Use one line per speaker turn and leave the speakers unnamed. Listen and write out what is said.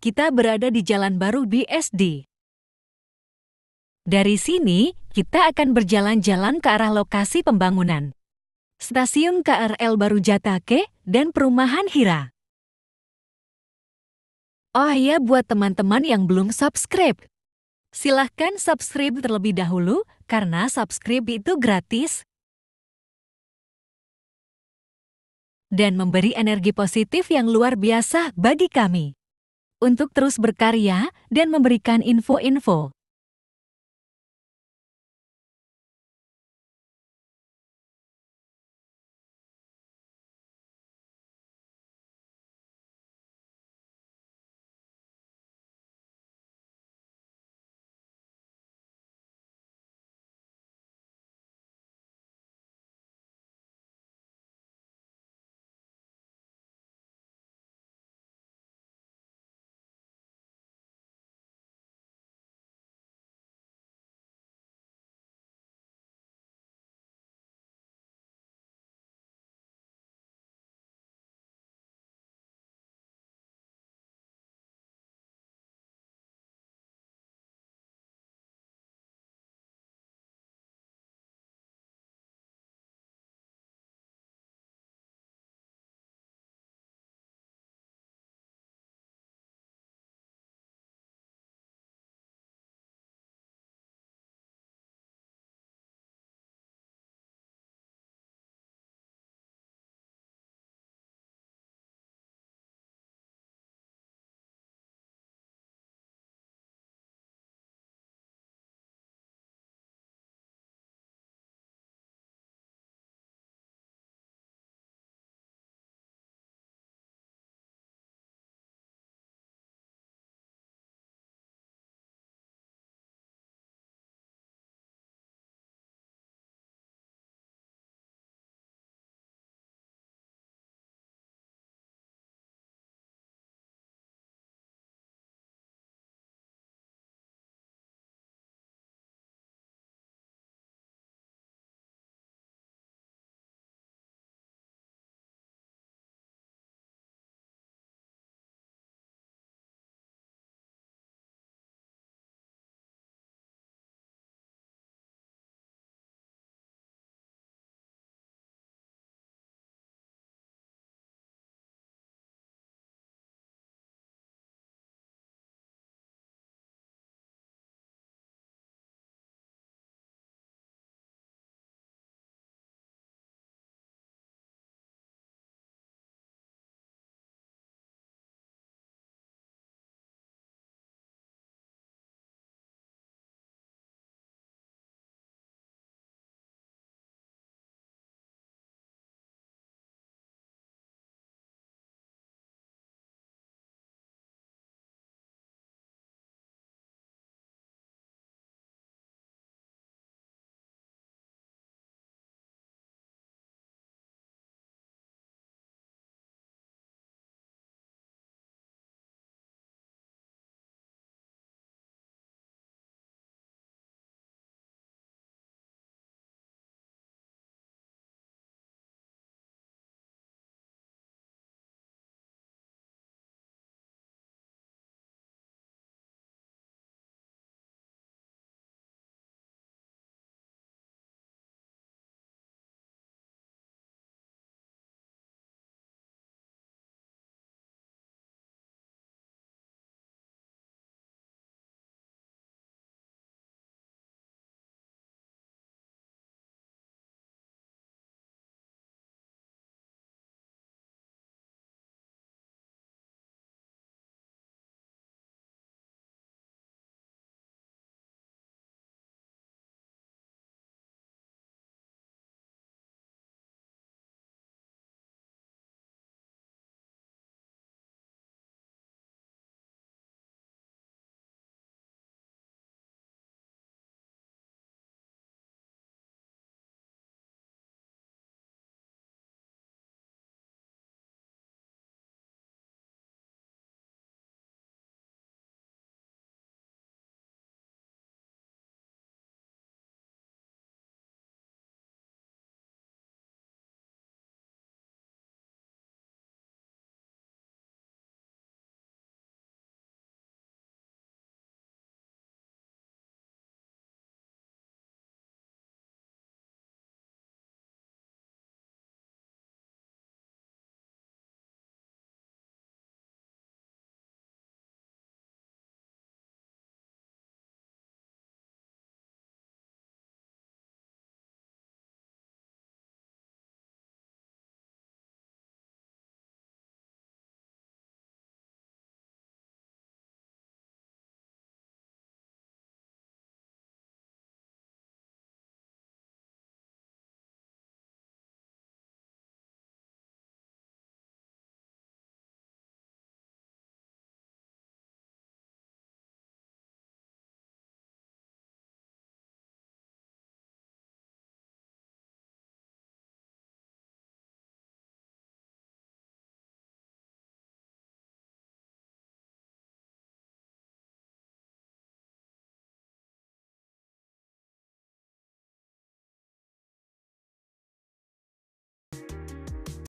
kita berada di Jalan Baru BSD. Dari sini, kita akan berjalan-jalan ke arah lokasi pembangunan. Stasiun KRL Baru Jatake dan Perumahan Hira. Oh iya buat teman-teman yang belum subscribe. Silahkan subscribe terlebih dahulu karena subscribe itu gratis dan memberi energi positif yang luar biasa bagi kami untuk terus berkarya dan memberikan info-info.